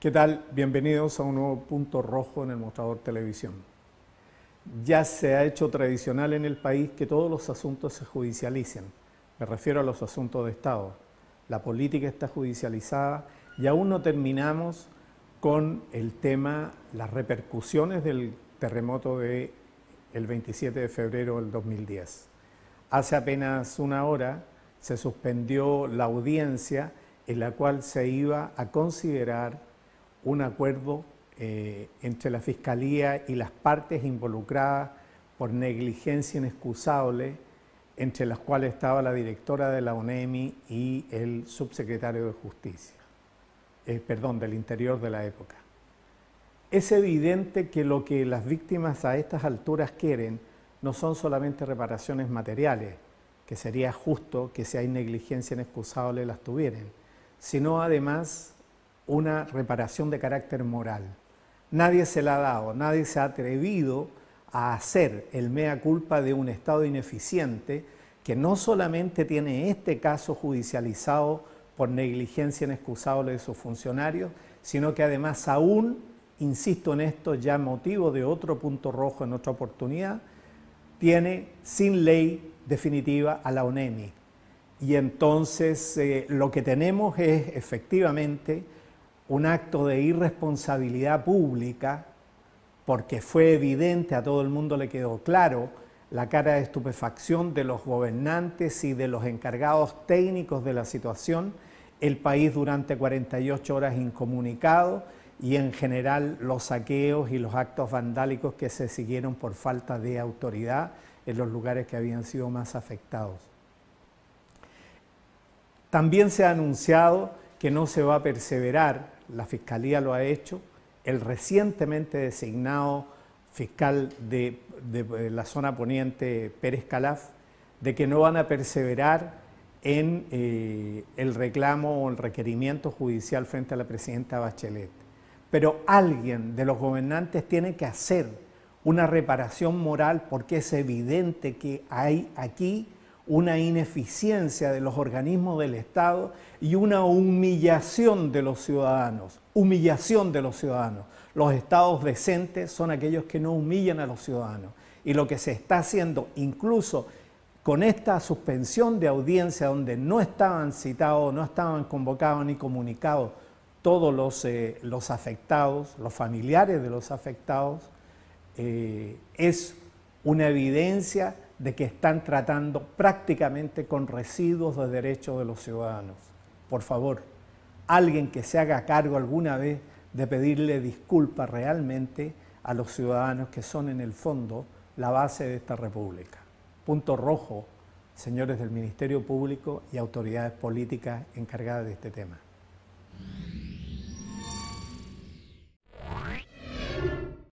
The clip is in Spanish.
¿Qué tal? Bienvenidos a un nuevo punto rojo en el mostrador televisión. Ya se ha hecho tradicional en el país que todos los asuntos se judicialicen. Me refiero a los asuntos de Estado. La política está judicializada y aún no terminamos con el tema, las repercusiones del terremoto del de 27 de febrero del 2010. Hace apenas una hora se suspendió la audiencia en la cual se iba a considerar un acuerdo eh, entre la Fiscalía y las partes involucradas por negligencia inexcusable, entre las cuales estaba la directora de la UNEMI y el subsecretario de Justicia, eh, perdón, del interior de la época. Es evidente que lo que las víctimas a estas alturas quieren no son solamente reparaciones materiales, que sería justo que si hay negligencia inexcusable las tuvieran, sino además una reparación de carácter moral. Nadie se la ha dado, nadie se ha atrevido a hacer el mea culpa de un Estado ineficiente que no solamente tiene este caso judicializado por negligencia inexcusable de sus funcionarios, sino que además aún, insisto en esto, ya motivo de otro punto rojo en otra oportunidad, tiene sin ley definitiva a la ONEMI. Y entonces eh, lo que tenemos es efectivamente un acto de irresponsabilidad pública, porque fue evidente, a todo el mundo le quedó claro, la cara de estupefacción de los gobernantes y de los encargados técnicos de la situación, el país durante 48 horas incomunicado y en general los saqueos y los actos vandálicos que se siguieron por falta de autoridad en los lugares que habían sido más afectados. También se ha anunciado que no se va a perseverar la Fiscalía lo ha hecho, el recientemente designado fiscal de, eh, la zona poniente, Pérez Calaf, de que no van a perseverar en eh, el reclamo o el requerimiento judicial frente a la presidenta Bachelet. Pero alguien de los gobernantes tiene que hacer una reparación moral porque es evidente que hay aquí una ineficiencia de los organismos del Estado y una humillación de los ciudadanos, humillación de los ciudadanos. Los estados decentes son aquellos que no humillan a los ciudadanos. Y lo que se está haciendo, incluso con esta suspensión de audiencia donde no estaban citados, no estaban convocados ni comunicados todos los, eh, los afectados, los familiares de los afectados, eh, es una evidencia de que están tratando prácticamente con residuos de derechos de los ciudadanos. Por favor, alguien que se haga cargo alguna vez de pedirle disculpas realmente a los ciudadanos que son en el fondo la base de esta república. Punto rojo, señores del Ministerio Público y autoridades políticas encargadas de este tema.